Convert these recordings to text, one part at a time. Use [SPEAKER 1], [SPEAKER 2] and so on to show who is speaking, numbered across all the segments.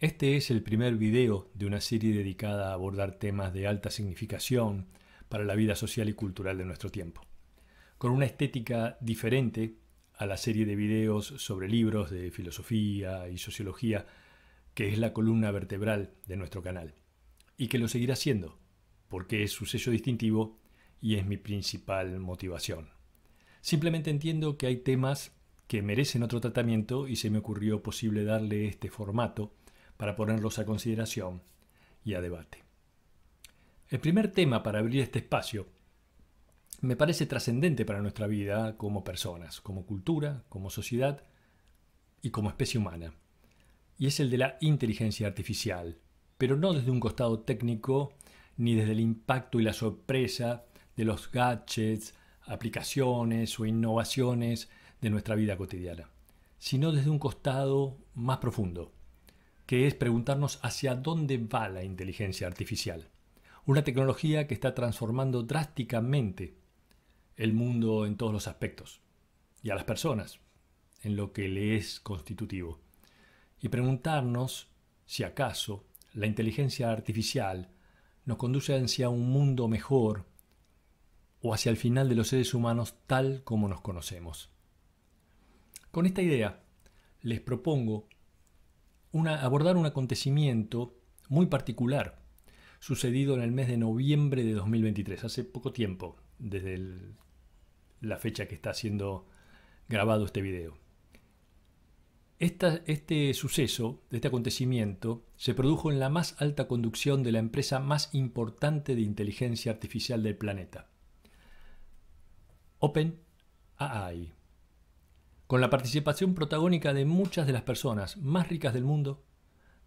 [SPEAKER 1] Este es el primer video de una serie dedicada a abordar temas de alta significación para la vida social y cultural de nuestro tiempo, con una estética diferente a la serie de videos sobre libros de filosofía y sociología que es la columna vertebral de nuestro canal, y que lo seguirá siendo, porque es su sello distintivo y es mi principal motivación. Simplemente entiendo que hay temas que merecen otro tratamiento y se me ocurrió posible darle este formato para ponerlos a consideración y a debate. El primer tema para abrir este espacio me parece trascendente para nuestra vida como personas, como cultura, como sociedad y como especie humana, y es el de la inteligencia artificial, pero no desde un costado técnico ni desde el impacto y la sorpresa de los gadgets, aplicaciones o innovaciones de nuestra vida cotidiana, sino desde un costado más profundo, que es preguntarnos hacia dónde va la inteligencia artificial. Una tecnología que está transformando drásticamente el mundo en todos los aspectos y a las personas en lo que le es constitutivo. Y preguntarnos si acaso la inteligencia artificial nos conduce hacia un mundo mejor o hacia el final de los seres humanos tal como nos conocemos. Con esta idea, les propongo abordar un acontecimiento muy particular sucedido en el mes de noviembre de 2023, hace poco tiempo, desde la fecha que está siendo grabado este video. este suceso, este acontecimiento, se produjo en la más alta conducción de la empresa más importante de inteligencia artificial del planeta, OpenAI con la participación protagónica de muchas de las personas más ricas del mundo,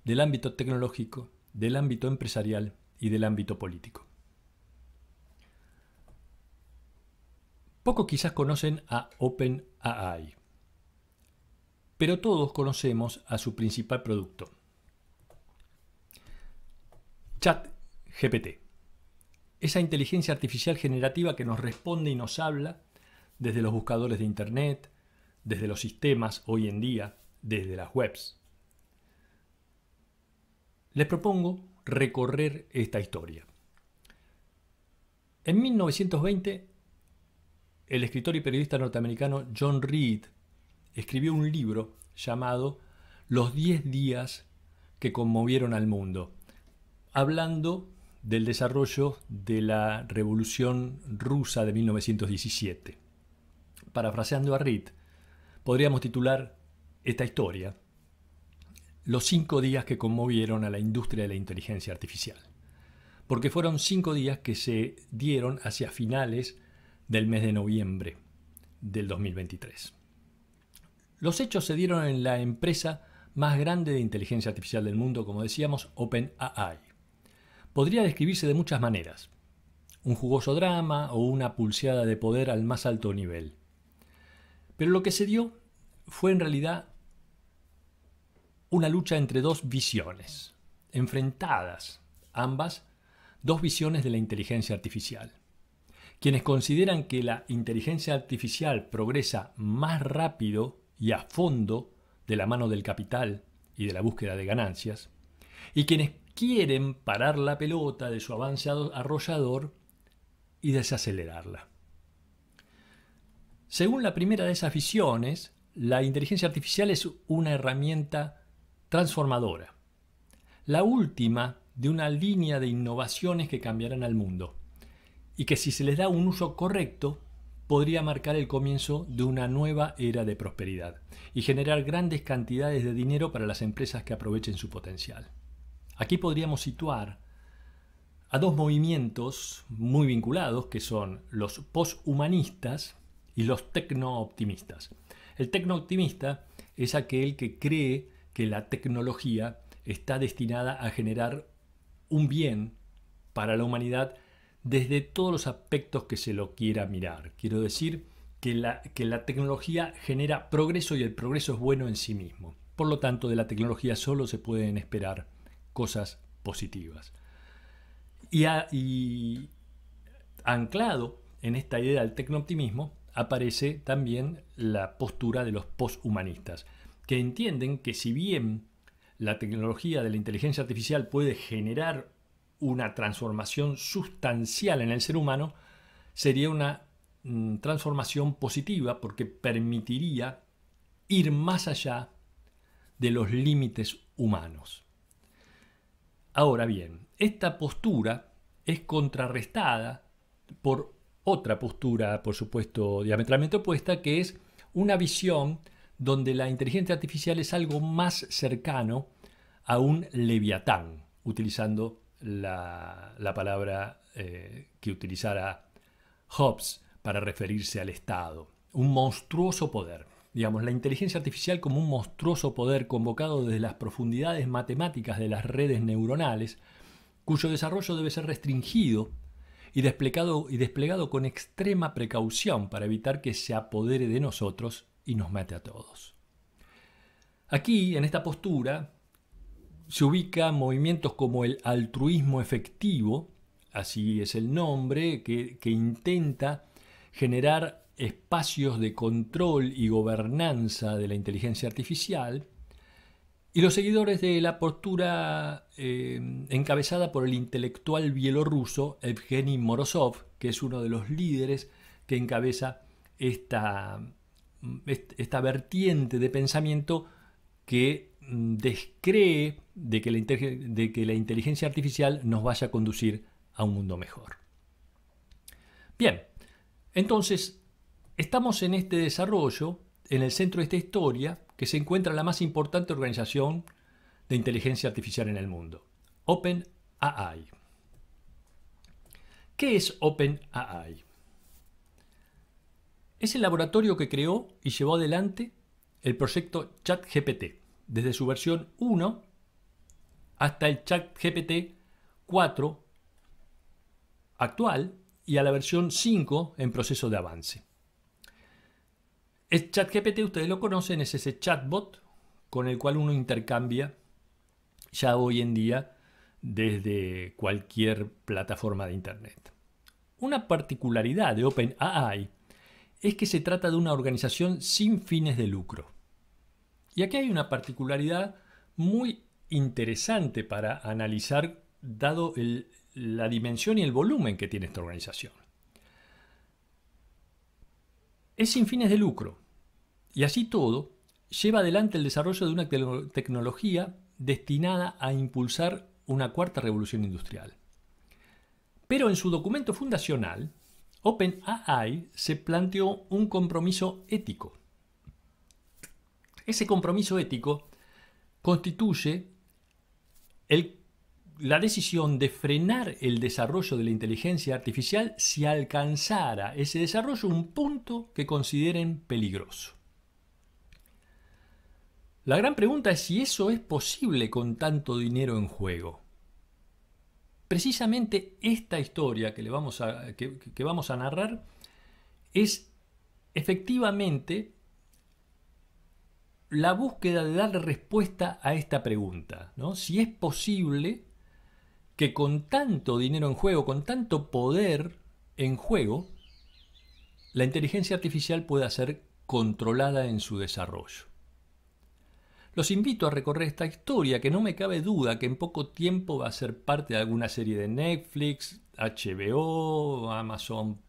[SPEAKER 1] del ámbito tecnológico, del ámbito empresarial y del ámbito político. Poco quizás conocen a OpenAI, pero todos conocemos a su principal producto, ChatGPT, esa inteligencia artificial generativa que nos responde y nos habla desde los buscadores de Internet, desde los sistemas hoy en día, desde las webs. Les propongo recorrer esta historia. En 1920, el escritor y periodista norteamericano John Reed escribió un libro llamado Los 10 días que conmovieron al mundo, hablando del desarrollo de la Revolución Rusa de 1917. Parafraseando a Reed, podríamos titular esta historia Los cinco días que conmovieron a la industria de la inteligencia artificial, porque fueron cinco días que se dieron hacia finales del mes de noviembre del 2023. Los hechos se dieron en la empresa más grande de inteligencia artificial del mundo, como decíamos, OpenAI. Podría describirse de muchas maneras. Un jugoso drama o una pulseada de poder al más alto nivel. Pero lo que se dio fue en realidad una lucha entre dos visiones, enfrentadas ambas, dos visiones de la inteligencia artificial. Quienes consideran que la inteligencia artificial progresa más rápido y a fondo de la mano del capital y de la búsqueda de ganancias, y quienes quieren parar la pelota de su avance arrollador y desacelerarla. Según la primera de esas visiones, la inteligencia artificial es una herramienta transformadora. La última de una línea de innovaciones que cambiarán al mundo y que si se les da un uso correcto podría marcar el comienzo de una nueva era de prosperidad y generar grandes cantidades de dinero para las empresas que aprovechen su potencial. Aquí podríamos situar a dos movimientos muy vinculados que son los poshumanistas y los tecno El tecno es aquel que cree que la tecnología está destinada a generar un bien para la humanidad desde todos los aspectos que se lo quiera mirar. Quiero decir que la, que la tecnología genera progreso y el progreso es bueno en sí mismo. Por lo tanto, de la tecnología solo se pueden esperar cosas positivas. Y, y anclado en esta idea del tecnooptimismo, aparece también la postura de los posthumanistas, que entienden que si bien la tecnología de la inteligencia artificial puede generar una transformación sustancial en el ser humano, sería una mm, transformación positiva porque permitiría ir más allá de los límites humanos. Ahora bien, esta postura es contrarrestada por otra postura, por supuesto, diametralmente opuesta, que es una visión donde la inteligencia artificial es algo más cercano a un leviatán, utilizando la, palabra eh, que utilizara Hobbes para referirse al Estado. Un monstruoso poder. Digamos, la inteligencia artificial como un monstruoso poder convocado desde las profundidades matemáticas de las redes neuronales, cuyo desarrollo debe ser restringido y desplegado, y desplegado con extrema precaución para evitar que se apodere de nosotros y nos mate a todos. Aquí, en esta postura, se ubican movimientos como el altruismo efectivo, así es el nombre, que intenta generar espacios de control y gobernanza de la inteligencia artificial, y los seguidores de la postura eh, encabezada por el intelectual bielorruso Evgeny Morozov, que es uno de los líderes que encabeza esta, mm, esta vertiente de pensamiento que mm, descree de que la inteligencia artificial nos vaya a conducir a un mundo mejor. Bien, entonces estamos en este desarrollo, en el centro de esta historia, que se encuentra la más importante organización de inteligencia artificial en el mundo, OpenAI. ¿Qué es OpenAI? Es el laboratorio que creó y llevó adelante el proyecto ChatGPT, desde su versión 1 hasta el ChatGPT 4 actual y a la versión 5 en proceso de avance. Es ChatGPT, ustedes lo conocen, es ese chatbot con el cual uno intercambia ya hoy en día desde cualquier plataforma de Internet. Una particularidad de OpenAI es que se trata de una organización sin fines de lucro. Y aquí hay una particularidad muy interesante para analizar dado la dimensión y el volumen que tiene esta organización. Es sin fines de lucro. Y así todo, lleva adelante el desarrollo de una tecnología destinada a impulsar una cuarta revolución industrial. Pero en su documento fundacional, OpenAI se planteó un compromiso ético. Ese compromiso ético constituye la decisión de frenar el desarrollo de la inteligencia artificial si alcanzara ese desarrollo un punto que consideren peligroso. La gran pregunta es si eso es posible con tanto dinero en juego. Precisamente esta historia que, le vamos, a, vamos a narrar es efectivamente la búsqueda de dar respuesta a esta pregunta. Si es posible que con tanto dinero en juego, con tanto poder en juego, la inteligencia artificial pueda ser controlada en su desarrollo. Los invito a recorrer esta historia que no me cabe duda que en poco tiempo va a ser parte de alguna serie de Netflix, HBO, Amazon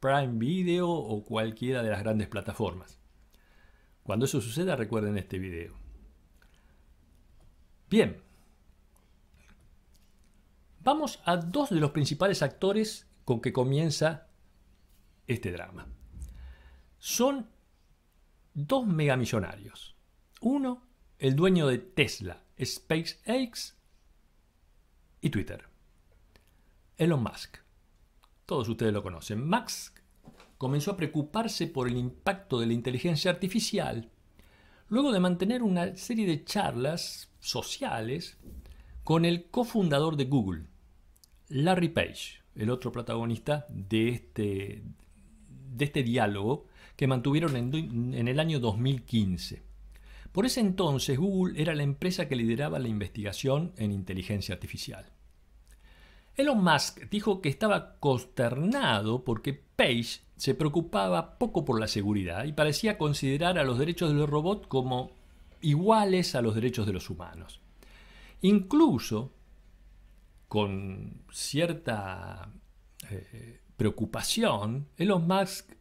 [SPEAKER 1] Prime Video o cualquiera de las grandes plataformas. Cuando eso suceda recuerden este video. Bien. Vamos a dos de los principales actores con que comienza este drama. Son dos megamillonarios. Uno el dueño de Tesla, SpaceX y Twitter. Elon Musk. Todos ustedes lo conocen. Musk comenzó a preocuparse por el impacto de la inteligencia artificial luego de mantener una serie de charlas sociales con el cofundador de Google, Larry Page, el otro protagonista de este, de este diálogo que mantuvieron en, en el año 2015. Por ese entonces Google era la empresa que lideraba la investigación en inteligencia artificial. Elon Musk dijo que estaba consternado porque Page se preocupaba poco por la seguridad y parecía considerar a los derechos de los robots como iguales a los derechos de los humanos. Incluso con cierta eh, preocupación, Elon Musk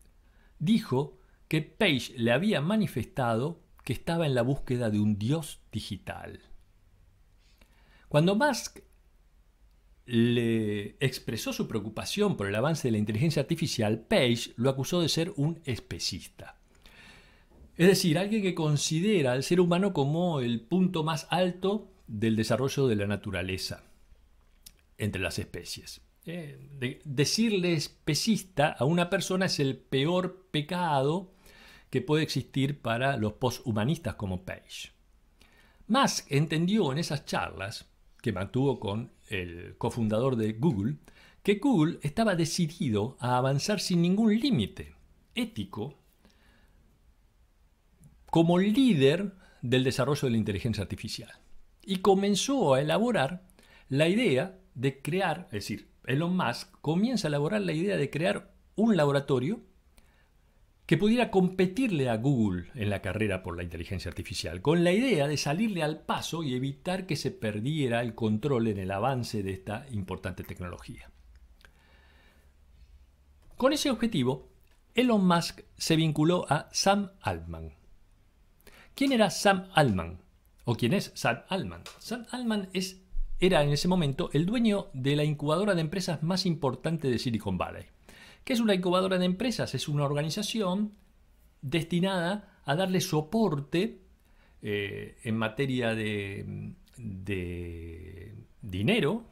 [SPEAKER 1] dijo que Page le había manifestado que estaba en la búsqueda de un dios digital. Cuando Musk le expresó su preocupación por el avance de la inteligencia artificial, Page lo acusó de ser un especista. Es decir, alguien que considera al ser humano como el punto más alto del desarrollo de la naturaleza entre las especies. Eh, decirle especista a una persona es el peor pecado que puede existir para los posthumanistas como Page. Musk entendió en esas charlas que mantuvo con el cofundador de Google que Google estaba decidido a avanzar sin ningún límite ético como líder del desarrollo de la inteligencia artificial. Y comenzó a elaborar la idea de crear, es decir, Elon Musk comienza a elaborar la idea de crear un laboratorio que pudiera competirle a Google en la carrera por la inteligencia artificial, con la idea de salirle al paso y evitar que se perdiera el control en el avance de esta importante tecnología. Con ese objetivo, Elon Musk se vinculó a Sam Altman. ¿Quién era Sam Altman? ¿O quién es Sam Altman? Sam Altman era en ese momento el dueño de la incubadora de empresas más importante de Silicon Valley que es una incubadora de empresas? Es una organización destinada a darle soporte eh, en materia de, dinero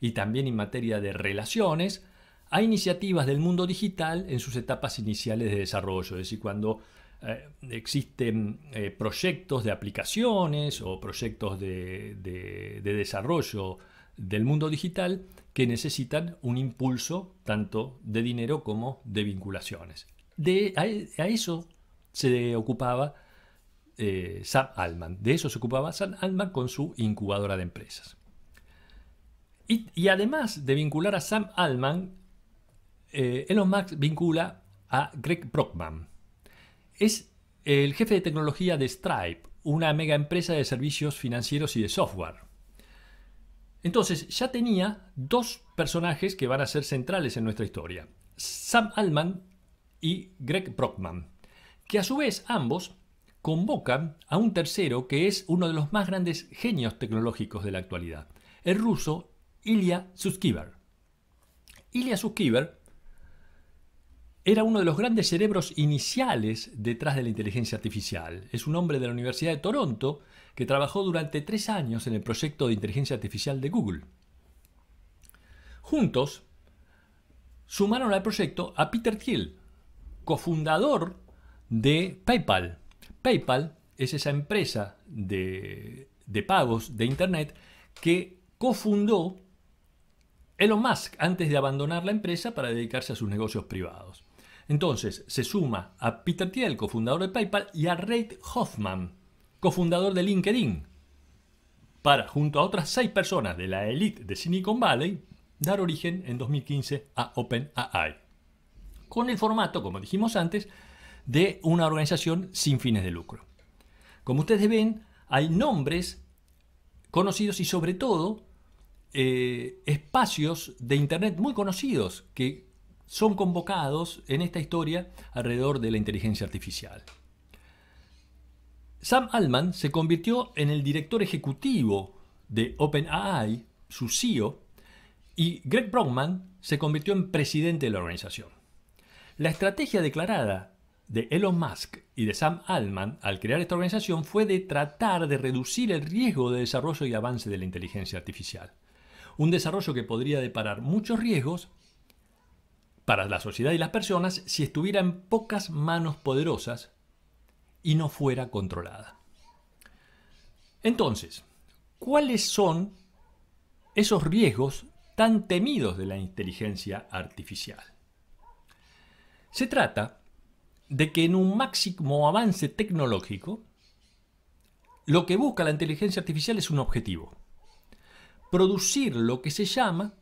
[SPEAKER 1] y también en materia de relaciones a iniciativas del mundo digital en sus etapas iniciales de desarrollo, es decir, cuando eh, existen eh, proyectos de aplicaciones o proyectos de desarrollo del mundo digital que necesitan un impulso tanto de dinero como de vinculaciones. De, a, eso se ocupaba eh, Sam Altman. De eso se ocupaba Sam Altman con su incubadora de empresas. Y, además de vincular a Sam Altman, eh, Elon Musk vincula a Greg Brockman. Es el jefe de tecnología de Stripe, una mega empresa de servicios financieros y de software. Entonces ya tenía dos personajes que van a ser centrales en nuestra historia, Sam Allman y Greg Brockman, que a su vez ambos convocan a un tercero que es uno de los más grandes genios tecnológicos de la actualidad, el ruso Ilya Suskiver. Ilya Suskiver era uno de los grandes cerebros iniciales detrás de la inteligencia artificial. Es un hombre de la Universidad de Toronto que trabajó durante tres años en el proyecto de inteligencia artificial de Google. Juntos, sumaron al proyecto a Peter Thiel, cofundador de PayPal. PayPal es esa empresa de, pagos de Internet que cofundó Elon Musk antes de abandonar la empresa para dedicarse a sus negocios privados. Entonces se suma a Peter Thiel, cofundador de PayPal, y a Reid Hoffman, cofundador de LinkedIn, para, junto a otras seis personas de la élite de Silicon Valley, dar origen en 2015 a OpenAI, con el formato, como dijimos antes, de una organización sin fines de lucro. Como ustedes ven, hay nombres conocidos y sobre todo eh, espacios de Internet muy conocidos que son convocados en esta historia alrededor de la inteligencia artificial. Sam Altman se convirtió en el director ejecutivo de OpenAI, su CEO, y Greg Brockman se convirtió en presidente de la organización. La estrategia declarada de Elon Musk y de Sam Altman al crear esta organización fue de tratar de reducir el riesgo de desarrollo y avance de la inteligencia artificial. Un desarrollo que podría deparar muchos riesgos para la sociedad y las personas si estuviera en pocas manos poderosas y no fuera controlada. Entonces, ¿cuáles son esos riesgos tan temidos de la inteligencia artificial? Se trata de que en un máximo avance tecnológico, lo que busca la inteligencia artificial es un objetivo, producir lo que se llama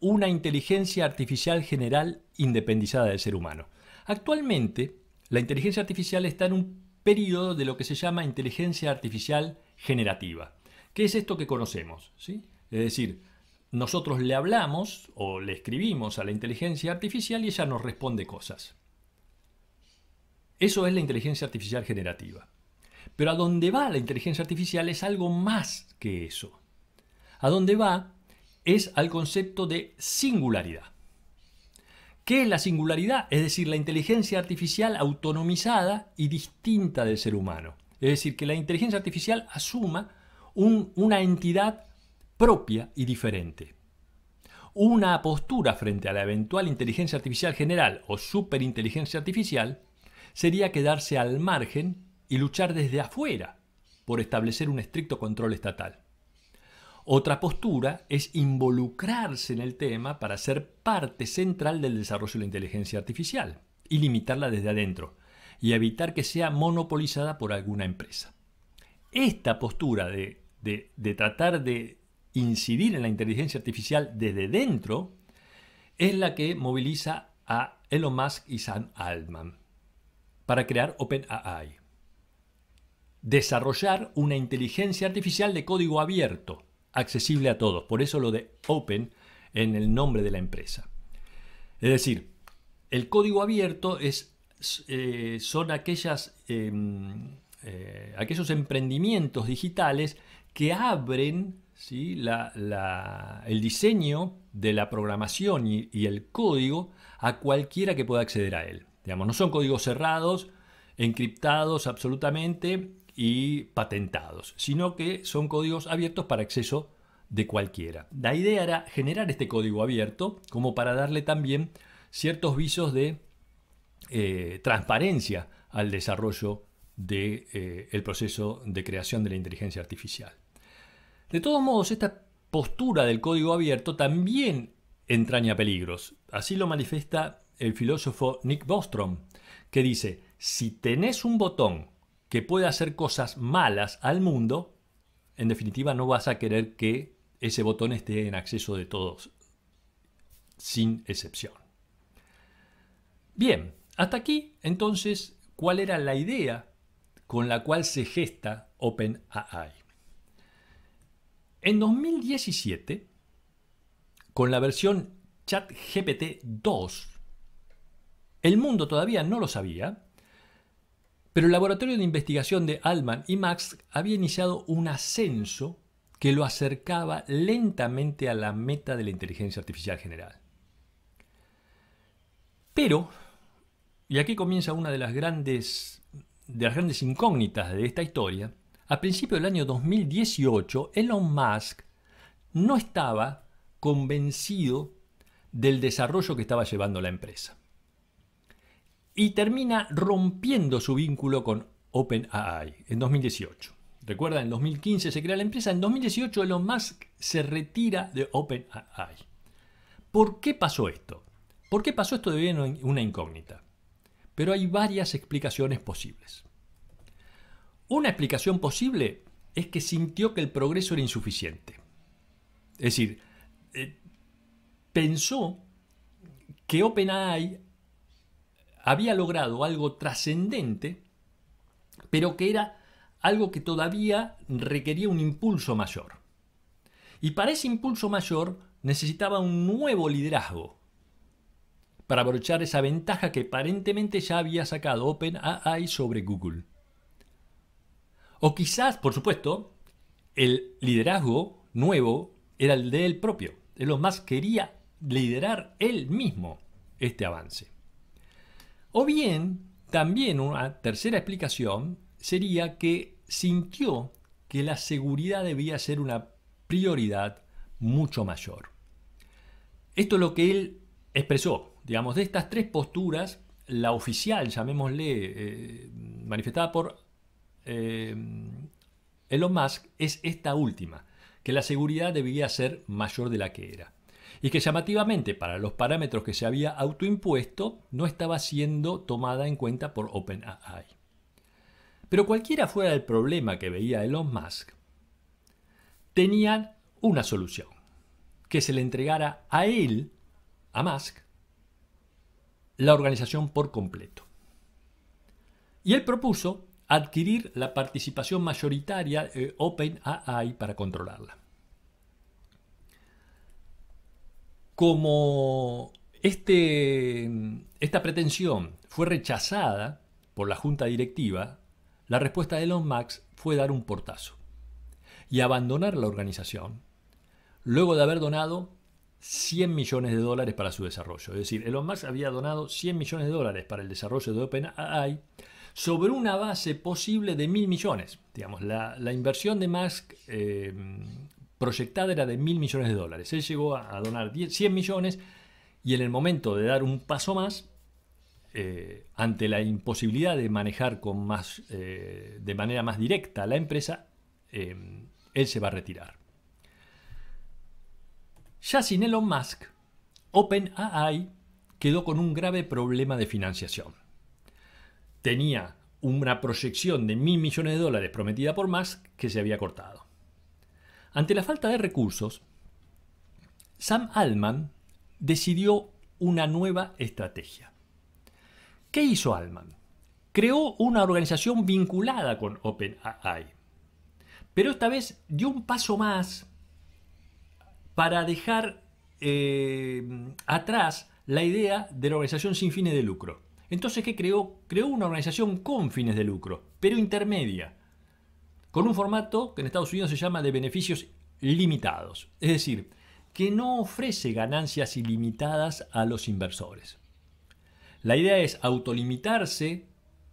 [SPEAKER 1] una inteligencia artificial general independizada del ser humano. Actualmente, la inteligencia artificial está en un periodo de lo que se llama inteligencia artificial generativa. ¿Qué es esto que conocemos? ¿sí? Es decir, nosotros le hablamos o le escribimos a la inteligencia artificial y ella nos responde cosas. Eso es la inteligencia artificial generativa. Pero a dónde va la inteligencia artificial es algo más que eso. A dónde va es al concepto de singularidad. ¿Qué es la singularidad? Es decir, la inteligencia artificial autonomizada y distinta del ser humano. Es decir, que la inteligencia artificial asuma una entidad propia y diferente. Una postura frente a la eventual inteligencia artificial general o superinteligencia artificial sería quedarse al margen y luchar desde afuera por establecer un estricto control estatal. Otra postura es involucrarse en el tema para ser parte central del desarrollo de la inteligencia artificial y limitarla desde adentro y evitar que sea monopolizada por alguna empresa. Esta postura de, tratar de incidir en la inteligencia artificial desde dentro es la que moviliza a Elon Musk y Sam Altman para crear OpenAI. Desarrollar una inteligencia artificial de código abierto accesible a todos. Por eso lo de open en el nombre de la empresa. Es decir, el código abierto es, eh, son aquellas, em, eh, aquellos emprendimientos digitales que abren la, el diseño de la programación y, y, el código a cualquiera que pueda acceder a él. Digamos, no son códigos cerrados, encriptados absolutamente y patentados, sino que son códigos abiertos para acceso de cualquiera. La idea era generar este código abierto como para darle también ciertos visos de eh, transparencia al desarrollo del de, eh, proceso de creación de la inteligencia artificial. De todos modos, esta postura del código abierto también entraña peligros. Así lo manifiesta el filósofo Nick Bostrom, que dice, si tenés un botón que puede hacer cosas malas al mundo, en definitiva no vas a querer que ese botón esté en acceso de todos, sin excepción. Bien, hasta aquí entonces, ¿cuál era la idea con la cual se gesta OpenAI? En 2017, con la versión ChatGPT 2, el mundo todavía no lo sabía, pero el laboratorio de investigación de Altman y Max había iniciado un ascenso que lo acercaba lentamente a la meta de la inteligencia artificial general. Pero, y aquí comienza una de las grandes, de las grandes incógnitas de esta historia, a principios del año 2018, Elon Musk no estaba convencido del desarrollo que estaba llevando la empresa y termina rompiendo su vínculo con OpenAI en 2018. Recuerda, en 2015 se crea la empresa, en 2018 Elon Musk se retira de OpenAI. ¿Por qué pasó esto? ¿Por qué pasó esto de una incógnita? Pero hay varias explicaciones posibles. Una explicación posible es que sintió que el progreso era insuficiente. Es decir, eh, pensó que OpenAI había logrado algo trascendente, pero que era algo que todavía requería un impulso mayor. Y para ese impulso mayor necesitaba un nuevo liderazgo para aprovechar esa ventaja que aparentemente ya había sacado OpenAI sobre Google. O quizás, por supuesto, el liderazgo nuevo era el de él propio. Elon más quería liderar él mismo este avance. O bien, también una tercera explicación sería que sintió que la seguridad debía ser una prioridad mucho mayor. Esto es lo que él expresó. Digamos, de estas tres posturas, la oficial, llamémosle, eh, manifestada por eh, Elon Musk, es esta última, que la seguridad debía ser mayor de la que era y que llamativamente para los parámetros que se había autoimpuesto no estaba siendo tomada en cuenta por OpenAI. Pero cualquiera fuera el problema que veía Elon Musk, tenían una solución, que se le entregara a él, a Musk, la organización por completo. Y él propuso adquirir la participación mayoritaria de OpenAI para controlarla. Como este, esta pretensión fue rechazada por la junta directiva, la respuesta de Elon Musk fue dar un portazo y abandonar la organización luego de haber donado 100 millones de dólares para su desarrollo. Es decir, Elon Musk había donado 100 millones de dólares para el desarrollo de OpenAI sobre una base posible de mil millones. Digamos, la, inversión de Musk eh, proyectada era de mil millones de dólares. Él llegó a, donar 100 millones y en el momento de dar un paso más, eh, ante la imposibilidad de manejar eh, de manera más directa la empresa, eh, él se va a retirar. Ya sin Elon Musk, OpenAI quedó con un grave problema de financiación. Tenía una proyección de mil millones de dólares prometida por Musk que se había cortado. Ante la falta de recursos, Sam Altman decidió una nueva estrategia. ¿Qué hizo Altman? Creó una organización vinculada con OpenAI, pero esta vez dio un paso más para dejar eh, atrás la idea de la organización sin fines de lucro. Entonces, ¿qué creó? Creó una organización con fines de lucro, pero intermedia, con un formato que en Estados Unidos se llama de beneficios limitados, es decir, que no ofrece ganancias ilimitadas a los inversores. La idea es autolimitarse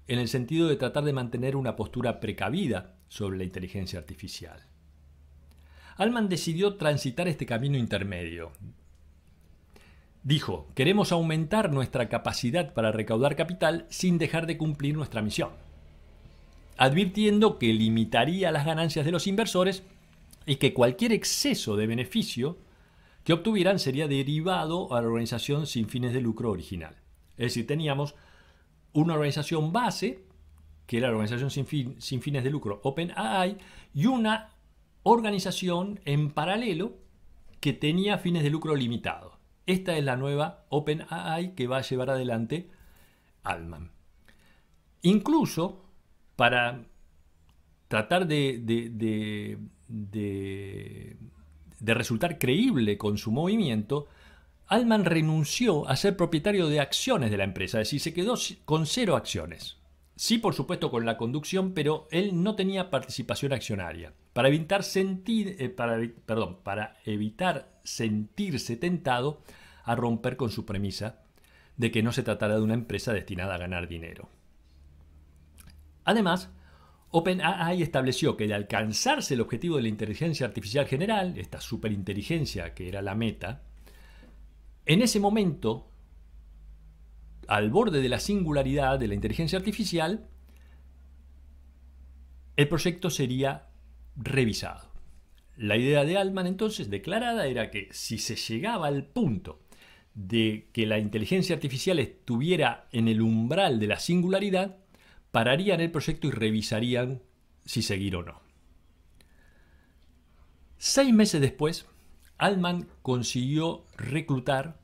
[SPEAKER 1] en el sentido de tratar de mantener una postura precavida sobre la inteligencia artificial. Alman decidió transitar este camino intermedio. Dijo, queremos aumentar nuestra capacidad para recaudar capital sin dejar de cumplir nuestra misión advirtiendo que limitaría las ganancias de los inversores y que cualquier exceso de beneficio que obtuvieran sería derivado a la organización sin fines de lucro original. Es decir, teníamos una organización base, que era la organización sin, fines de lucro OpenAI, y una organización en paralelo que tenía fines de lucro limitados. Esta es la nueva OpenAI que va a llevar adelante Altman. Incluso para tratar de, resultar creíble con su movimiento, Alman renunció a ser propietario de acciones de la empresa, es decir, se quedó con cero acciones. Sí, por supuesto, con la conducción, pero él no tenía participación accionaria. Para evitar, sentir, eh, para, perdón, para evitar sentirse tentado a romper con su premisa de que no se tratara de una empresa destinada a ganar dinero. Además, OpenAI estableció que de alcanzarse el objetivo de la inteligencia artificial general, esta superinteligencia que era la meta, en ese momento, al borde de la singularidad de la inteligencia artificial, el proyecto sería revisado. La idea de Altman entonces declarada era que si se llegaba al punto de que la inteligencia artificial estuviera en el umbral de la singularidad, pararían el proyecto y revisarían si seguir o no. Seis meses después, Altman consiguió reclutar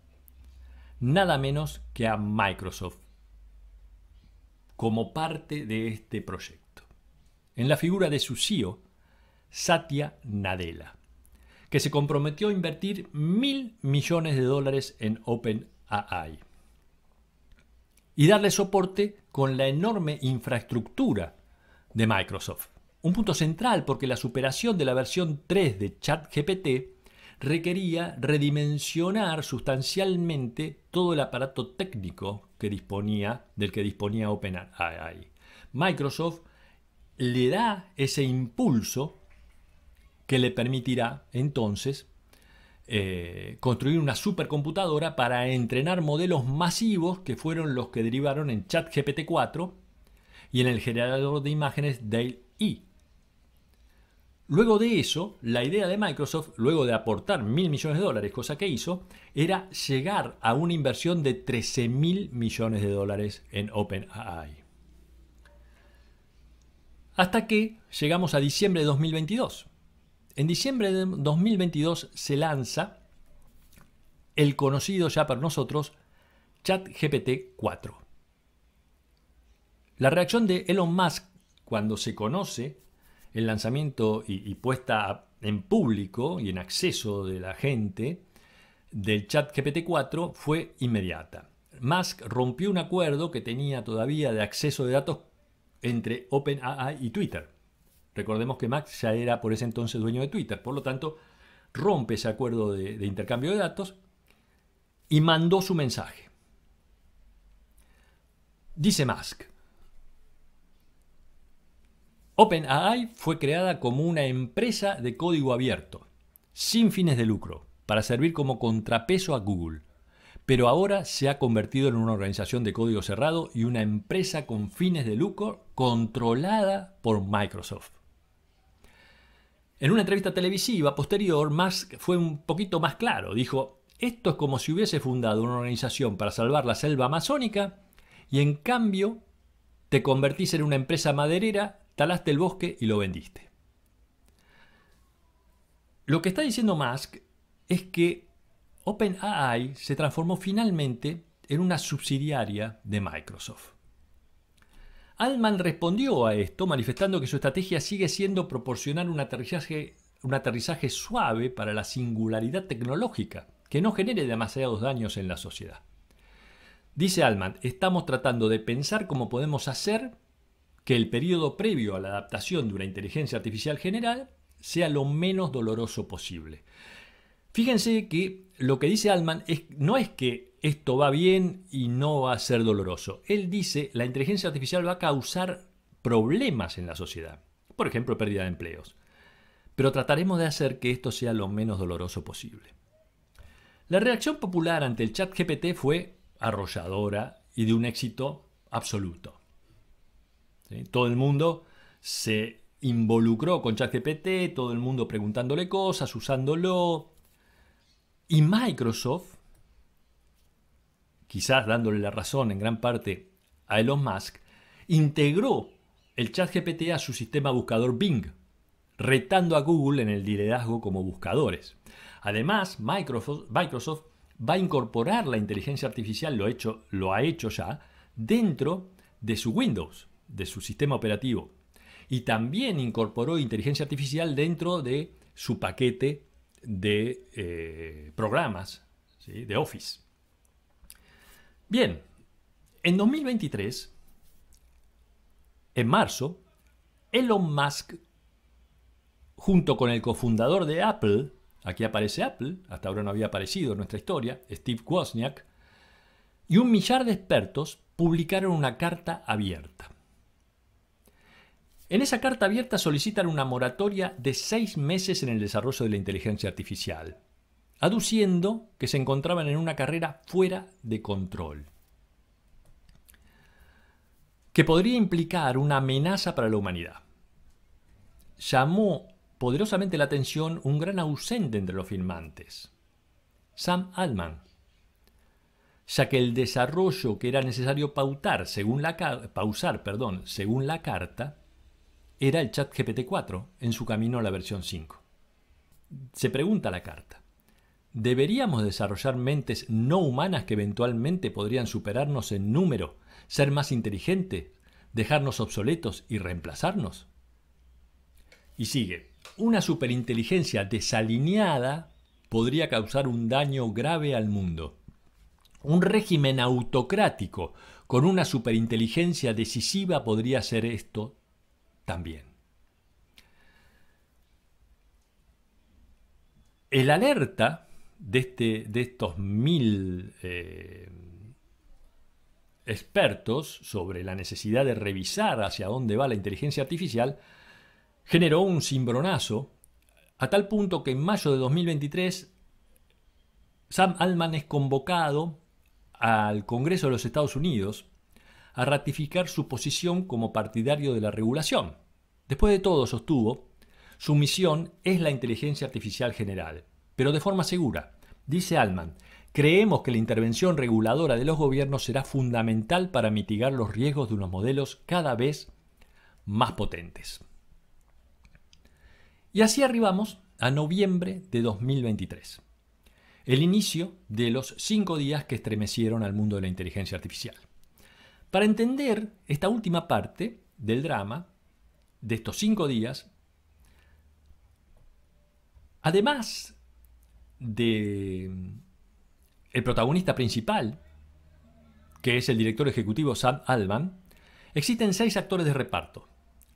[SPEAKER 1] nada menos que a Microsoft como parte de este proyecto, en la figura de su CEO, Satya Nadella, que se comprometió a invertir mil millones de dólares en OpenAI y darle soporte con la enorme infraestructura de Microsoft. Un punto central porque la superación de la versión 3 de ChatGPT requería redimensionar sustancialmente todo el aparato técnico que disponía, del que disponía OpenAI. Microsoft le da ese impulso que le permitirá entonces eh, construir una supercomputadora para entrenar modelos masivos que fueron los que derivaron en ChatGPT 4 y en el generador de imágenes Dale E. Luego de eso, la idea de Microsoft, luego de aportar mil millones de dólares, cosa que hizo, era llegar a una inversión de 13 mil millones de dólares en OpenAI. Hasta que llegamos a diciembre de 2022. En diciembre de 2022 se lanza el conocido ya para nosotros ChatGPT 4. La reacción de Elon Musk cuando se conoce el lanzamiento y, y puesta en público y en acceso de la gente del ChatGPT 4 fue inmediata. Musk rompió un acuerdo que tenía todavía de acceso de datos entre OpenAI y Twitter. Recordemos que Max ya era por ese entonces dueño de Twitter, por lo tanto rompe ese acuerdo de, de intercambio de datos y mandó su mensaje. Dice Musk, OpenAI fue creada como una empresa de código abierto, sin fines de lucro, para servir como contrapeso a Google, pero ahora se ha convertido en una organización de código cerrado y una empresa con fines de lucro controlada por Microsoft. En una entrevista televisiva posterior, Musk fue un poquito más claro. Dijo, esto es como si hubiese fundado una organización para salvar la selva amazónica y en cambio te convertís en una empresa maderera, talaste el bosque y lo vendiste. Lo que está diciendo Musk es que OpenAI se transformó finalmente en una subsidiaria de Microsoft. Altman respondió a esto manifestando que su estrategia sigue siendo proporcionar un aterrizaje, suave para la singularidad tecnológica, que no genere demasiados daños en la sociedad. Dice Altman, estamos tratando de pensar cómo podemos hacer que el periodo previo a la adaptación de una inteligencia artificial general sea lo menos doloroso posible. Fíjense que lo que dice Altman no es que esto va bien y no va a ser doloroso. Él dice la inteligencia artificial va a causar problemas en la sociedad. Por ejemplo, pérdida de empleos. Pero trataremos de hacer que esto sea lo menos doloroso posible. La reacción popular ante el chat GPT fue arrolladora y de un éxito absoluto. Todo el mundo se involucró con ChatGPT, todo el mundo preguntándole cosas, usándolo, y Microsoft, quizás dándole la razón en gran parte a Elon Musk, integró el chat GPT a su sistema buscador Bing, retando a Google en el liderazgo como buscadores. Además, Microsoft, va a incorporar la inteligencia artificial, lo, lo ha hecho ya, dentro de su Windows, de su sistema operativo. Y también incorporó inteligencia artificial dentro de su paquete de eh, programas de Office. Bien, en 2023, en marzo, Elon Musk, junto con el cofundador de Apple, aquí aparece Apple, hasta ahora no había aparecido en nuestra historia, Steve Wozniak, y un millar de expertos publicaron una carta abierta en esa carta abierta solicitan una moratoria de seis meses en el desarrollo de la inteligencia artificial, aduciendo que se encontraban en una carrera fuera de control, que podría implicar una amenaza para la humanidad. Llamó poderosamente la atención un gran ausente entre los firmantes, Sam Altman, ya que el desarrollo que era necesario pautar pausar perdón, según la carta era el chat GPT-4 en su camino a la versión 5. Se pregunta la carta, ¿deberíamos desarrollar mentes no humanas que eventualmente podrían superarnos en número, ser más inteligentes, dejarnos obsoletos y reemplazarnos? Y sigue, una superinteligencia desalineada podría causar un daño grave al mundo. Un régimen autocrático con una superinteligencia decisiva podría hacer esto también. El alerta de, este, de estos mil eh, expertos sobre la necesidad de revisar hacia dónde va la inteligencia artificial generó un cimbronazo a tal punto que en mayo de 2023 Sam Altman es convocado al Congreso de los Estados Unidos a ratificar su posición como partidario de la regulación. Después de todo, sostuvo, su misión es la inteligencia artificial general, pero de forma segura. Dice Altman, creemos que la intervención reguladora de los gobiernos será fundamental para mitigar los riesgos de unos modelos cada vez más potentes. Y así arribamos a noviembre de 2023, el inicio de los cinco días que estremecieron al mundo de la inteligencia artificial. Para entender esta última parte del drama, de estos cinco días, además de mm, el protagonista principal, que es el director ejecutivo Sam Alban, existen seis actores de reparto,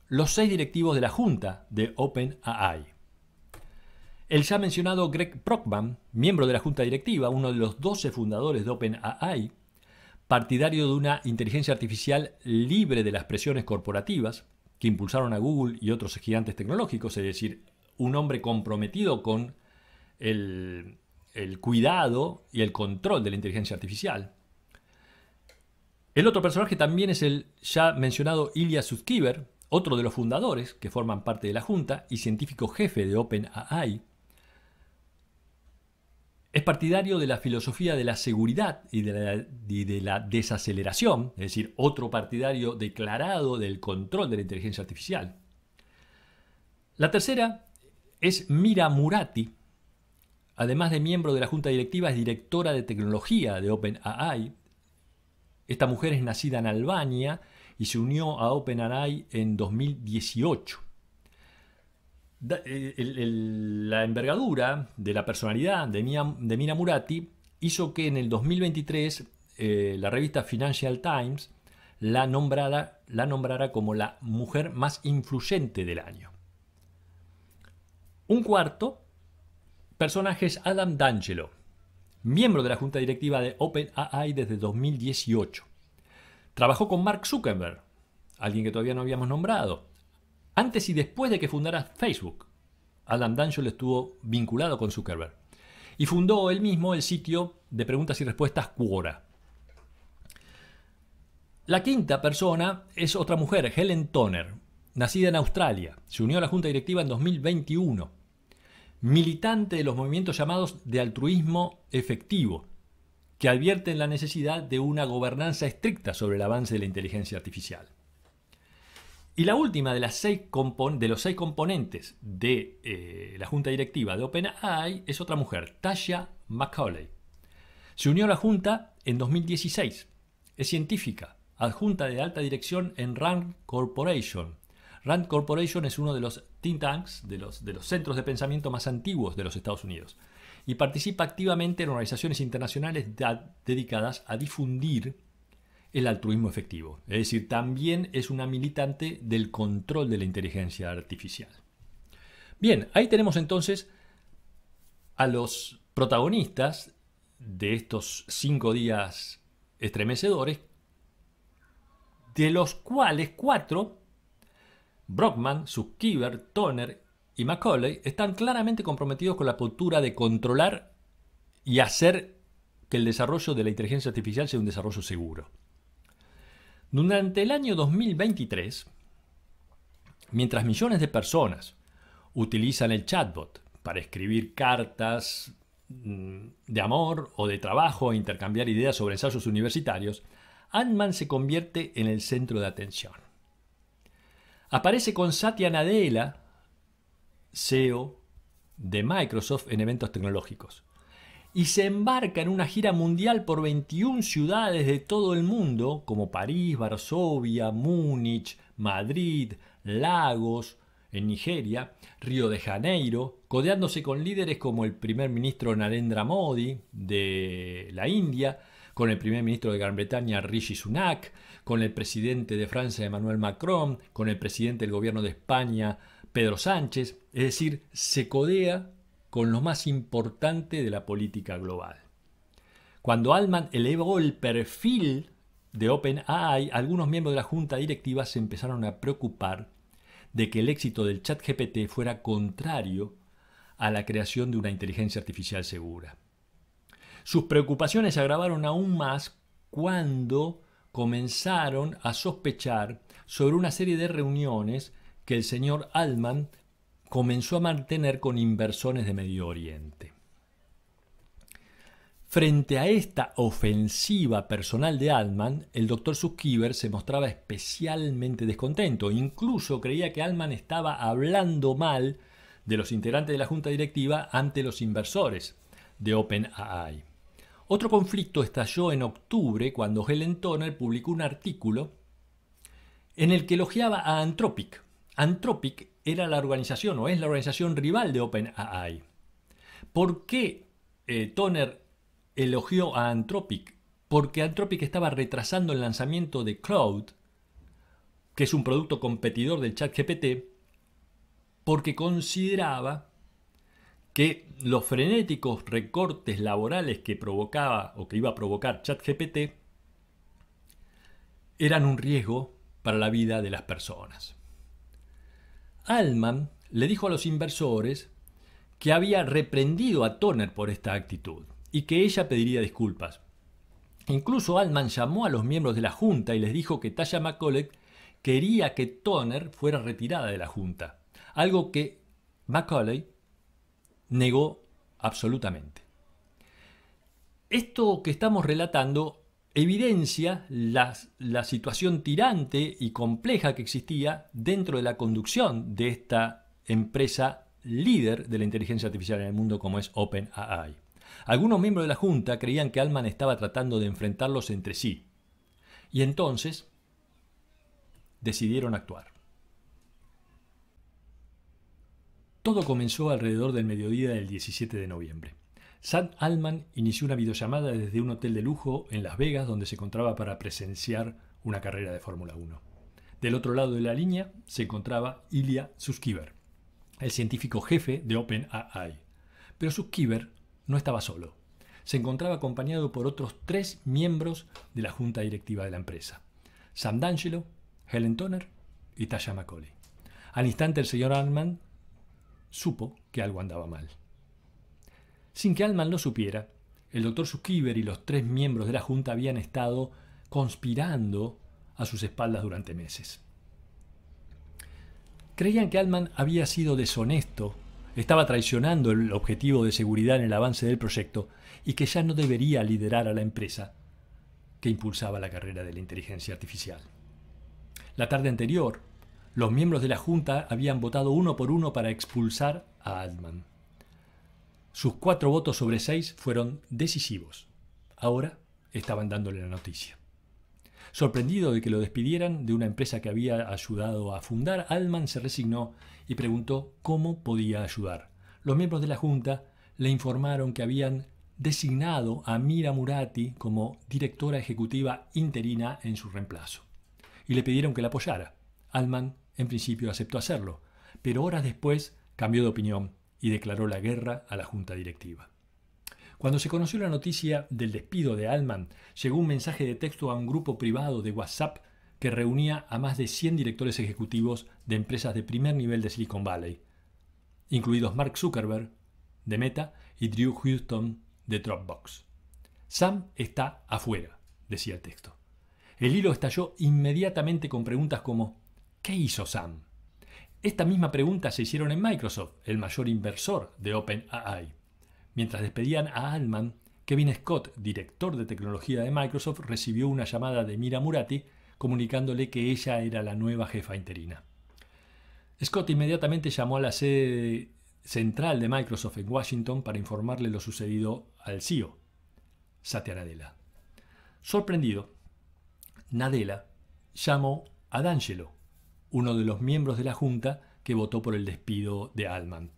[SPEAKER 1] los seis directivos de la junta de OpenAI. El ya mencionado Greg Brockman, miembro de la junta directiva, uno de los doce fundadores de OpenAI, partidario de una inteligencia artificial libre de las presiones corporativas que impulsaron a Google y otros gigantes tecnológicos, es decir, un hombre comprometido con el, cuidado y el control de la inteligencia artificial. El otro personaje también es el ya mencionado Ilya Sutskever, otro de los fundadores que forman parte de la Junta y científico jefe de OpenAI, es partidario de la filosofía de la seguridad y de la, desaceleración, es decir, otro partidario declarado del control de la inteligencia artificial. La tercera es Mira Murati. Además de miembro de la junta directiva, es directora de tecnología de OpenAI. Esta mujer es nacida en Albania y se unió a OpenAI en 2018. Eh, la envergadura de la personalidad de, Mina Murati hizo que en el 2023 eh, la revista Financial Times la, nombrada, la nombrara como la mujer más influyente del año. Un cuarto personaje es Adam D'Angelo, miembro de la junta directiva de OpenAI desde 2018. Trabajó con Mark Zuckerberg, alguien que todavía no habíamos nombrado antes y después de que fundara Facebook. Adam le estuvo vinculado con Zuckerberg. Y fundó él mismo el sitio de preguntas y respuestas Quora. La quinta persona es otra mujer, Helen Toner, nacida en Australia. Se unió a la Junta Directiva en 2021. Militante de los movimientos llamados de altruismo efectivo, que advierten la necesidad de una gobernanza estricta sobre el avance de la inteligencia artificial. Y la última de, los seis componentes de eh, la junta directiva de OpenAI es otra mujer, Tasha McCauley. Se unió a la junta en 2016. Es científica, adjunta de alta dirección en Rand Corporation. Rand Corporation es uno de los think tanks, de los centros de pensamiento más antiguos de los Estados Unidos, y participa activamente en organizaciones internacionales dedicadas a difundir el altruismo efectivo. Es decir, también es una militante del control de la inteligencia artificial. Bien, ahí tenemos entonces a los protagonistas de estos cinco días estremecedores, de los cuales cuatro, Brockman, suskiver Toner y Macaulay, están claramente comprometidos con la postura de controlar y hacer que el desarrollo de la inteligencia artificial sea un desarrollo seguro. Durante el año 2023, mientras millones de personas utilizan el chatbot para escribir cartas mm, de amor o de trabajo e intercambiar ideas sobre ensayos universitarios, Antman se convierte en el centro de atención. Aparece con Satya Nadella, CEO de Microsoft en eventos tecnológicos, y se embarca en una gira mundial por 21 ciudades de todo el mundo, como París, Varsovia, Múnich, Madrid, Lagos, en Nigeria, Río de Janeiro, codeándose con líderes como el primer ministro Narendra Modi de la India, con el primer ministro de Gran Bretaña Rishi Sunak, con el presidente de Francia Emmanuel Macron, con el presidente del gobierno de España Pedro Sánchez, es decir, se codea con lo más importante de la política global. Cuando Altman elevó el perfil de OpenAI, algunos miembros de la junta directiva se empezaron a preocupar de que el éxito del chat GPT fuera contrario a la creación de una inteligencia artificial segura. Sus preocupaciones se agravaron aún más cuando comenzaron a sospechar sobre una serie de reuniones que el señor Altman comenzó a mantener con inversores de Medio Oriente. Frente a esta ofensiva personal de Altman, el doctor Suskiver se mostraba especialmente descontento. Incluso creía que Altman estaba hablando mal de los integrantes de la junta directiva ante los inversores de OpenAI. Otro conflicto estalló en octubre cuando Helen Toner publicó un artículo en el que elogiaba a Anthropic. Anthropic era la organización o es la organización rival de OpenAI. ¿Por qué eh, Toner elogió a Anthropic? Porque Anthropic estaba retrasando el lanzamiento de Cloud, que es un producto competidor del ChatGPT, porque consideraba que los frenéticos recortes laborales que provocaba o que iba a provocar ChatGPT eran un riesgo para la vida de las personas. Altman le dijo a los inversores que había reprendido a Toner por esta actitud y que ella pediría disculpas. Incluso Altman llamó a los miembros de la Junta y les dijo que Tasha McCulloch quería que Toner fuera retirada de la Junta, algo que McCulloch negó absolutamente. Esto que estamos relatando evidencia la, situación tirante y compleja que existía dentro de la conducción de esta empresa líder de la inteligencia artificial en el mundo como es OpenAI. Algunos miembros de la Junta creían que Alman estaba tratando de enfrentarlos entre sí. Y entonces decidieron actuar. Todo comenzó alrededor del mediodía del 17 de noviembre. Sam Alman inició una videollamada desde un hotel de lujo en Las Vegas donde se encontraba para presenciar una carrera de Fórmula 1. Del otro lado de la línea se encontraba Ilya Suskiver, el científico jefe de OpenAI. Pero Suskiver no estaba solo. Se encontraba acompañado por otros tres miembros de la junta directiva de la empresa. Sam D'Angelo, Helen Toner y Tasha McCauley. Al instante el señor Altman supo que algo andaba mal sin que Altman lo supiera. El doctor Sukiber y los tres miembros de la Junta habían estado conspirando a sus espaldas durante meses. Creían que Altman había sido deshonesto, estaba traicionando el objetivo de seguridad en el avance del proyecto y que ya no debería liderar a la empresa que impulsaba la carrera de la inteligencia artificial. La tarde anterior, los miembros de la Junta habían votado uno por uno para expulsar a Altman. Sus cuatro votos sobre seis fueron decisivos. Ahora estaban dándole la noticia. Sorprendido de que lo despidieran de una empresa que había ayudado a fundar, Alman se resignó y preguntó cómo podía ayudar. Los miembros de la Junta le informaron que habían designado a Mira Murati como directora ejecutiva interina en su reemplazo y le pidieron que la apoyara. Alman en principio aceptó hacerlo, pero horas después cambió de opinión y declaró la guerra a la junta directiva. Cuando se conoció la noticia del despido de Altman, llegó un mensaje de texto a un grupo privado de WhatsApp que reunía a más de 100 directores ejecutivos de empresas de primer nivel de Silicon Valley, incluidos Mark Zuckerberg, de Meta, y Drew Houston, de Dropbox. Sam está afuera, decía el texto. El hilo estalló inmediatamente con preguntas como ¿Qué hizo Sam? Esta misma pregunta se hicieron en Microsoft, el mayor inversor de OpenAI. Mientras despedían a Altman, Kevin Scott, director de tecnología de Microsoft, recibió una llamada de Mira Murati comunicándole que ella era la nueva jefa interina. Scott inmediatamente llamó a la sede central de Microsoft en Washington para informarle lo sucedido al CEO, Satya Nadella. Sorprendido, Nadella llamó a D'Angelo, uno de los miembros de la Junta que votó por el despido de Alman.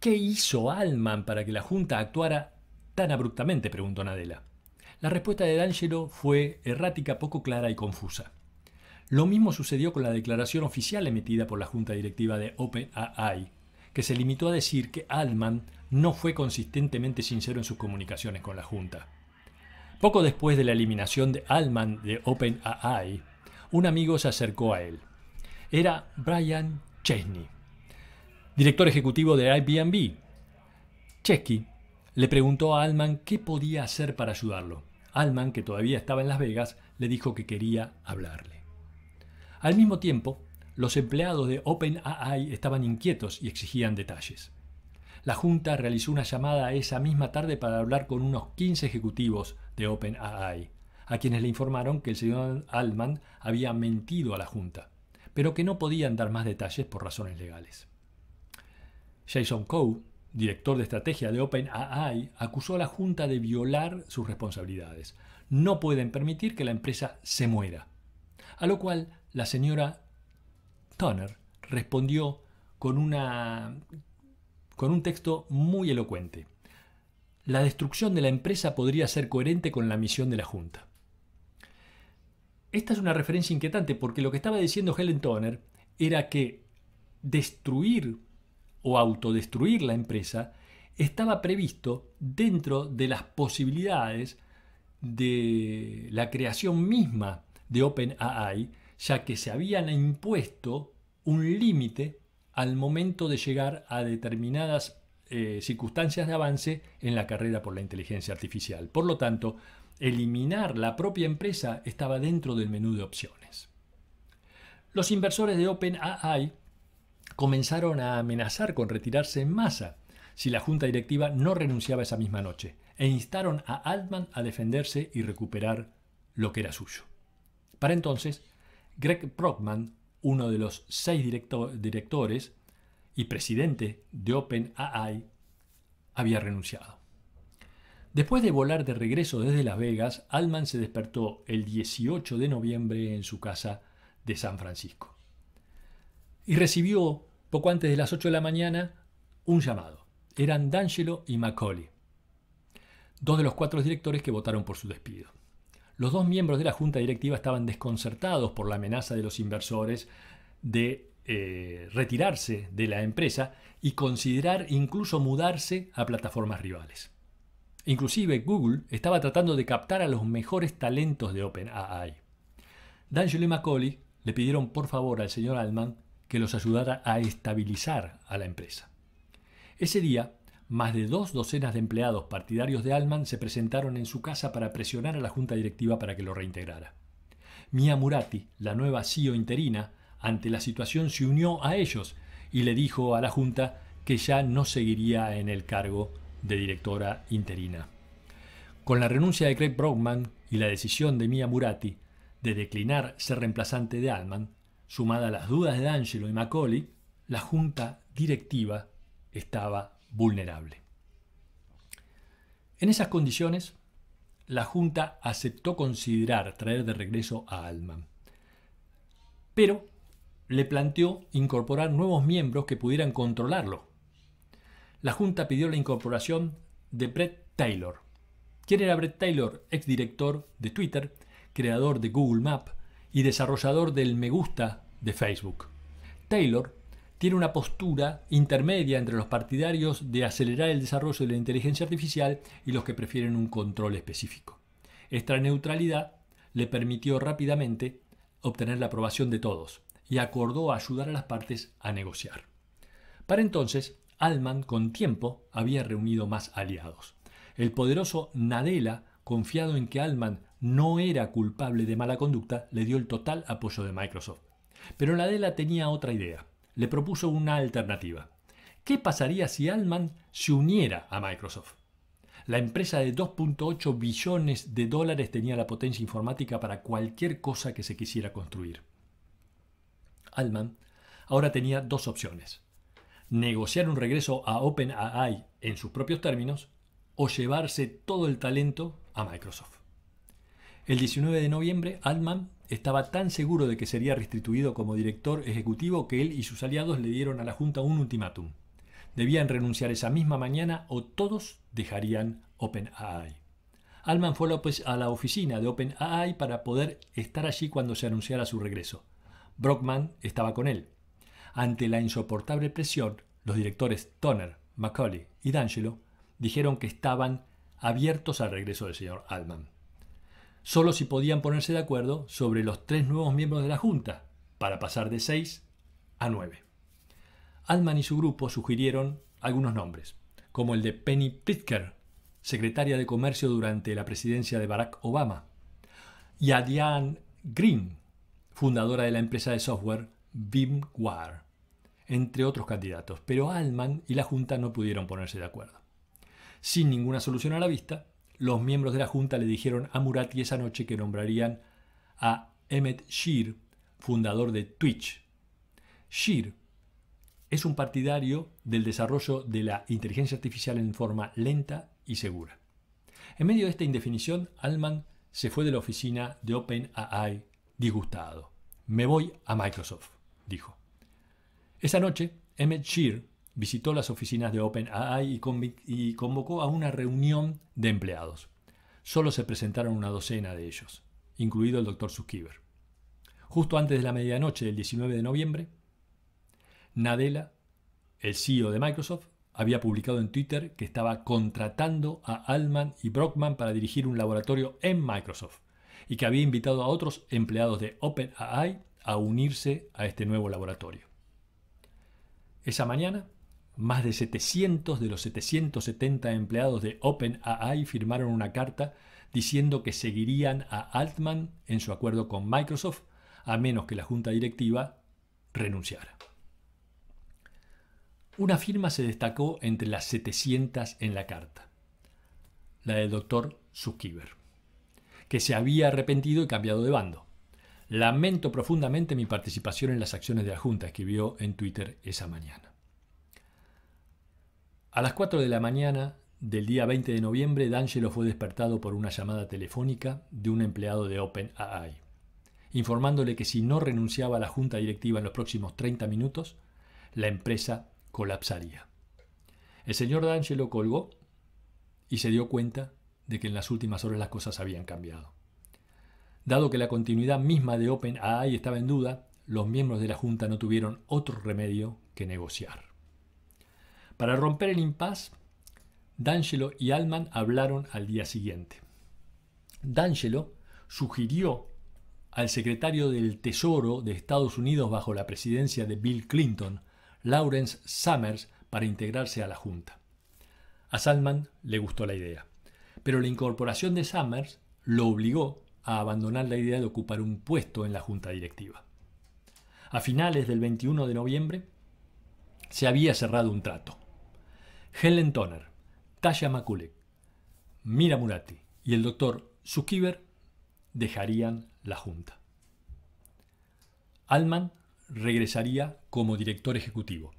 [SPEAKER 1] ¿Qué hizo Alman para que la Junta actuara tan abruptamente? preguntó Nadella. La respuesta de D'Angelo fue errática, poco clara y confusa. Lo mismo sucedió con la declaración oficial emitida por la Junta Directiva de OpenAI, que se limitó a decir que Altman no fue consistentemente sincero en sus comunicaciones con la Junta. Poco después de la eliminación de Altman de OpenAI, un amigo se acercó a él era Brian Chesney, director ejecutivo de Airbnb. Chesky le preguntó a Alman qué podía hacer para ayudarlo. Alman, que todavía estaba en Las Vegas, le dijo que quería hablarle. Al mismo tiempo, los empleados de OpenAI estaban inquietos y exigían detalles. La Junta realizó una llamada esa misma tarde para hablar con unos 15 ejecutivos de OpenAI, a quienes le informaron que el señor Altman había mentido a la Junta pero que no podían dar más detalles por razones legales. Jason Coe, director de estrategia de OpenAI, acusó a la Junta de violar sus responsabilidades. No pueden permitir que la empresa se muera. A lo cual la señora Turner respondió con, una, con un texto muy elocuente. La destrucción de la empresa podría ser coherente con la misión de la Junta. Esta es una referencia inquietante porque lo que estaba diciendo Helen Toner era que destruir o autodestruir la empresa estaba previsto dentro de las posibilidades de la creación misma de OpenAI, ya que se habían impuesto un límite al momento de llegar a determinadas eh, circunstancias de avance en la carrera por la inteligencia artificial. Por lo tanto, eliminar la propia empresa estaba dentro del menú de opciones. Los inversores de OpenAI comenzaron a amenazar con retirarse en masa si la junta directiva no renunciaba esa misma noche e instaron a Altman a defenderse y recuperar lo que era suyo. Para entonces, Greg Brockman, uno de los seis directores y presidente de OpenAI, había renunciado. Después de volar de regreso desde Las Vegas, Alman se despertó el 18 de noviembre en su casa de San Francisco. Y recibió, poco antes de las 8 de la mañana, un llamado. Eran D'Angelo y Macaulay, dos de los cuatro directores que votaron por su despido. Los dos miembros de la junta directiva estaban desconcertados por la amenaza de los inversores de eh, retirarse de la empresa y considerar incluso mudarse a plataformas rivales. Inclusive Google estaba tratando de captar a los mejores talentos de OpenAI. Daniel y Macaulay le pidieron por favor al señor Altman que los ayudara a estabilizar a la empresa. Ese día, más de dos docenas de empleados partidarios de Altman se presentaron en su casa para presionar a la junta directiva para que lo reintegrara. Mia Murati, la nueva CEO interina, ante la situación se unió a ellos y le dijo a la junta que ya no seguiría en el cargo de directora interina. Con la renuncia de Craig Brockman y la decisión de Mia Murati de declinar ser reemplazante de Altman, sumada a las dudas de Angelo y Macaulay, la junta directiva estaba vulnerable. En esas condiciones, la Junta aceptó considerar traer de regreso a Altman, pero le planteó incorporar nuevos miembros que pudieran controlarlo, la Junta pidió la incorporación de Brett Taylor. ¿Quién era Brett Taylor? Exdirector de Twitter, creador de Google Map y desarrollador del me gusta de Facebook. Taylor tiene una postura intermedia entre los partidarios de acelerar el desarrollo de la inteligencia artificial y los que prefieren un control específico. Esta neutralidad le permitió rápidamente obtener la aprobación de todos y acordó ayudar a las partes a negociar. Para entonces, Alman con tiempo había reunido más aliados. El poderoso Nadella, confiado en que Alman no era culpable de mala conducta, le dio el total apoyo de Microsoft. Pero Nadella tenía otra idea. Le propuso una alternativa. ¿Qué pasaría si Alman se uniera a Microsoft? La empresa de 2.8 billones de dólares tenía la potencia informática para cualquier cosa que se quisiera construir. Alman ahora tenía dos opciones negociar un regreso a OpenAI en sus propios términos o llevarse todo el talento a Microsoft. El 19 de noviembre, Altman estaba tan seguro de que sería restituido como director ejecutivo que él y sus aliados le dieron a la Junta un ultimátum. Debían renunciar esa misma mañana o todos dejarían OpenAI. Altman fue a la oficina de OpenAI para poder estar allí cuando se anunciara su regreso. Brockman estaba con él. Ante la insoportable presión, los directores Toner, Macaulay y D'Angelo dijeron que estaban abiertos al regreso del señor Altman. Solo si podían ponerse de acuerdo sobre los tres nuevos miembros de la Junta, para pasar de seis a nueve. Altman y su grupo sugirieron algunos nombres, como el de Penny Pitker, secretaria de Comercio durante la presidencia de Barack Obama, y a Diane Green, fundadora de la empresa de software VimWare entre otros candidatos, pero Altman y la Junta no pudieron ponerse de acuerdo. Sin ninguna solución a la vista, los miembros de la Junta le dijeron a Murati esa noche que nombrarían a Emmett Shear, fundador de Twitch. Shear es un partidario del desarrollo de la inteligencia artificial en forma lenta y segura. En medio de esta indefinición, Altman se fue de la oficina de OpenAI disgustado. Me voy a Microsoft, dijo. Esa noche, Emmett Shear visitó las oficinas de OpenAI y convocó a una reunión de empleados. Solo se presentaron una docena de ellos, incluido el doctor Suskiver. Justo antes de la medianoche del 19 de noviembre, Nadella, el CEO de Microsoft, había publicado en Twitter que estaba contratando a Altman y Brockman para dirigir un laboratorio en Microsoft y que había invitado a otros empleados de OpenAI a unirse a este nuevo laboratorio. Esa mañana, más de 700 de los 770 empleados de OpenAI firmaron una carta diciendo que seguirían a Altman en su acuerdo con Microsoft a menos que la junta directiva renunciara. Una firma se destacó entre las 700 en la carta, la del doctor Zuckerberg, que se había arrepentido y cambiado de bando. Lamento profundamente mi participación en las acciones de la Junta, escribió en Twitter esa mañana. A las 4 de la mañana del día 20 de noviembre, D'Angelo fue despertado por una llamada telefónica de un empleado de OpenAI, informándole que si no renunciaba a la junta directiva en los próximos 30 minutos, la empresa colapsaría. El señor D'Angelo colgó y se dio cuenta de que en las últimas horas las cosas habían cambiado. Dado que la continuidad misma de OpenAI estaba en duda, los miembros de la Junta no tuvieron otro remedio que negociar. Para romper el impasse, D'Angelo y Alman hablaron al día siguiente. D'Angelo sugirió al secretario del Tesoro de Estados Unidos bajo la presidencia de Bill Clinton, Lawrence Summers, para integrarse a la Junta. A Salman le gustó la idea, pero la incorporación de Summers lo obligó a abandonar la idea de ocupar un puesto en la junta directiva. A finales del 21 de noviembre se había cerrado un trato. Helen Toner, Tasha Makulek, Mira Murati y el doctor Sukiber dejarían la junta. Alman regresaría como director ejecutivo,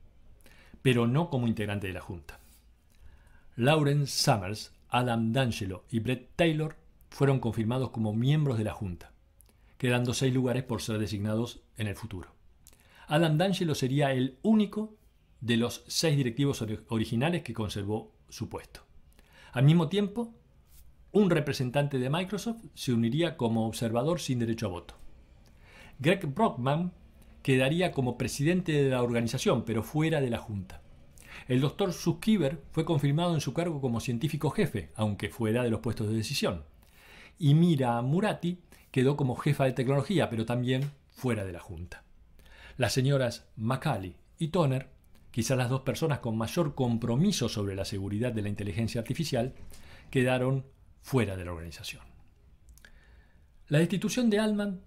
[SPEAKER 1] pero no como integrante de la junta. Lawrence Summers, Adam D'Angelo y Brett Taylor fueron confirmados como miembros de la Junta, quedando seis lugares por ser designados en el futuro. Adam D'Angelo sería el único de los seis directivos originales que conservó su puesto. Al mismo tiempo, un representante de Microsoft se uniría como observador sin derecho a voto. Greg Brockman quedaría como presidente de la organización, pero fuera de la Junta. El doctor Suskiver fue confirmado en su cargo como científico jefe, aunque fuera de los puestos de decisión y Mira Murati quedó como jefa de tecnología, pero también fuera de la Junta. Las señoras Macaulay y Toner, quizás las dos personas con mayor compromiso sobre la seguridad de la inteligencia artificial, quedaron fuera de la organización. La destitución de Altman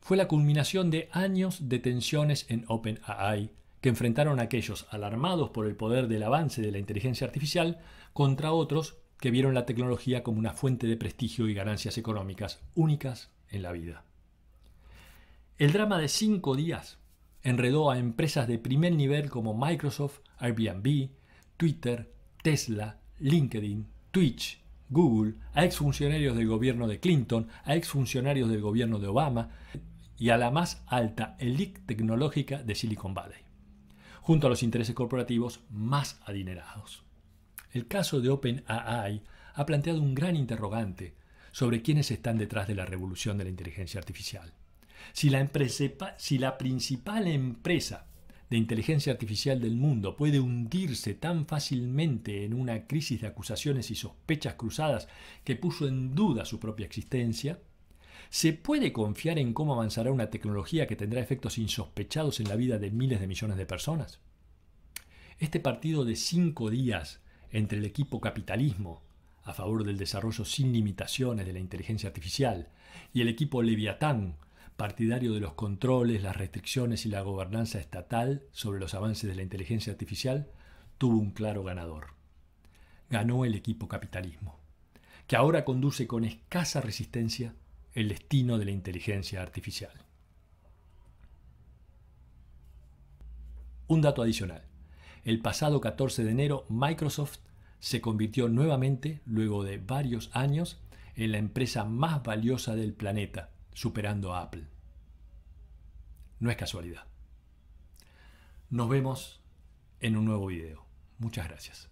[SPEAKER 1] fue la culminación de años de tensiones en OpenAI que enfrentaron a aquellos alarmados por el poder del avance de la inteligencia artificial contra otros que vieron la tecnología como una fuente de prestigio y ganancias económicas únicas en la vida. El drama de cinco días enredó a empresas de primer nivel como Microsoft, Airbnb, Twitter, Tesla, LinkedIn, Twitch, Google, a exfuncionarios del gobierno de Clinton, a exfuncionarios del gobierno de Obama y a la más alta elite tecnológica de Silicon Valley, junto a los intereses corporativos más adinerados. El caso de OpenAI ha planteado un gran interrogante sobre quiénes están detrás de la revolución de la inteligencia artificial. Si la, empresa, si la principal empresa de inteligencia artificial del mundo puede hundirse tan fácilmente en una crisis de acusaciones y sospechas cruzadas que puso en duda su propia existencia, ¿se puede confiar en cómo avanzará una tecnología que tendrá efectos insospechados en la vida de miles de millones de personas? Este partido de cinco días entre el equipo capitalismo, a favor del desarrollo sin limitaciones de la inteligencia artificial, y el equipo Leviatán, partidario de los controles, las restricciones y la gobernanza estatal sobre los avances de la inteligencia artificial, tuvo un claro ganador. Ganó el equipo capitalismo, que ahora conduce con escasa resistencia el destino de la inteligencia artificial. Un dato adicional. El pasado 14 de enero, Microsoft se convirtió nuevamente, luego de varios años, en la empresa más valiosa del planeta, superando a Apple. No es casualidad. Nos vemos en un nuevo video. Muchas gracias.